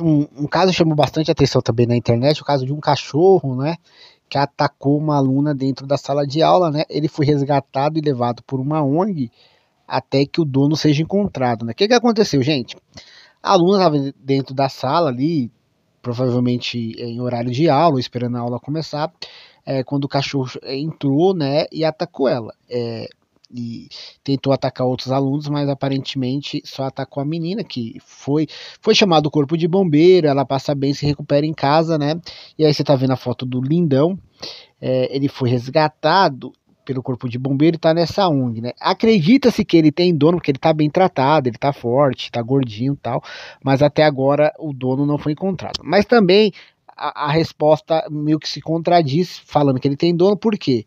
um, um caso chamou bastante atenção também na internet, o caso de um cachorro, né? Que atacou uma aluna dentro da sala de aula, né? Ele foi resgatado e levado por uma ONG até que o dono seja encontrado, né? O que, que aconteceu, gente? A aluna estava dentro da sala ali, provavelmente em horário de aula, esperando a aula começar, é, quando o cachorro entrou, né, e atacou ela. É, e tentou atacar outros alunos, mas aparentemente só atacou a menina que foi foi chamado o corpo de bombeiro, ela passa bem, se recupera em casa, né? E aí você tá vendo a foto do Lindão, é, ele foi resgatado pelo corpo de bombeiro e tá nessa ONG, né? Acredita-se que ele tem dono, porque ele tá bem tratado, ele tá forte, tá gordinho e tal, mas até agora o dono não foi encontrado. Mas também a, a resposta meio que se contradiz, falando que ele tem dono, por quê?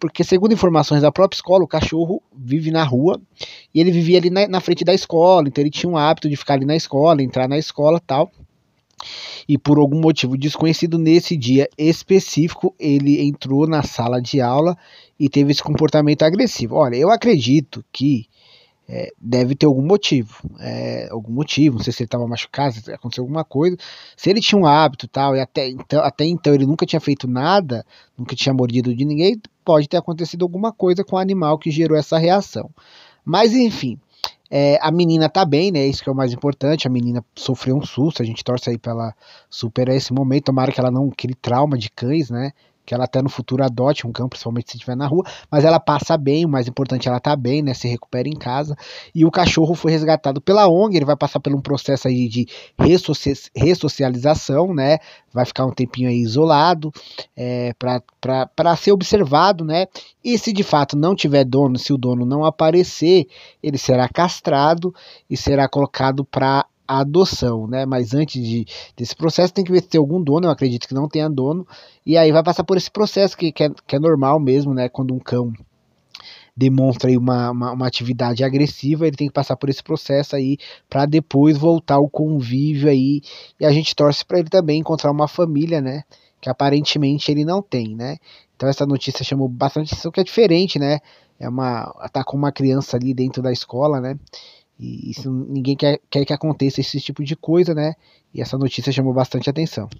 porque segundo informações da própria escola, o cachorro vive na rua e ele vivia ali na, na frente da escola, então ele tinha um hábito de ficar ali na escola, entrar na escola tal. E por algum motivo desconhecido, nesse dia específico, ele entrou na sala de aula e teve esse comportamento agressivo. Olha, eu acredito que é, deve ter algum motivo. É, algum motivo, não sei se ele estava machucado, se aconteceu alguma coisa. Se ele tinha um hábito tal, e até então, até então ele nunca tinha feito nada, nunca tinha mordido de ninguém, pode ter acontecido alguma coisa com o animal que gerou essa reação. Mas enfim, é, a menina tá bem, né? Isso que é o mais importante. A menina sofreu um susto, a gente torce aí pra ela superar esse momento. Tomara que ela não crie trauma de cães, né? que ela até no futuro adote um cão, principalmente se estiver na rua, mas ela passa bem, o mais importante ela tá bem, né, se recupera em casa, e o cachorro foi resgatado pela ONG, ele vai passar por um processo aí de ressocialização, né, vai ficar um tempinho aí isolado, é, para ser observado, né, e se de fato não tiver dono, se o dono não aparecer, ele será castrado e será colocado para a adoção, né? Mas antes de, desse processo tem que ver se tem algum dono, eu acredito que não tenha dono, e aí vai passar por esse processo que, que, é, que é normal mesmo, né? Quando um cão demonstra uma, uma, uma, atividade agressiva, ele tem que passar por esse processo aí para depois voltar ao convívio aí e a gente torce para ele também encontrar uma família, né? Que aparentemente ele não tem, né? Então essa notícia chamou bastante atenção que é diferente, né? É uma tá com uma criança ali dentro da escola, né? E isso ninguém quer, quer que aconteça esse tipo de coisa, né? E essa notícia chamou bastante atenção.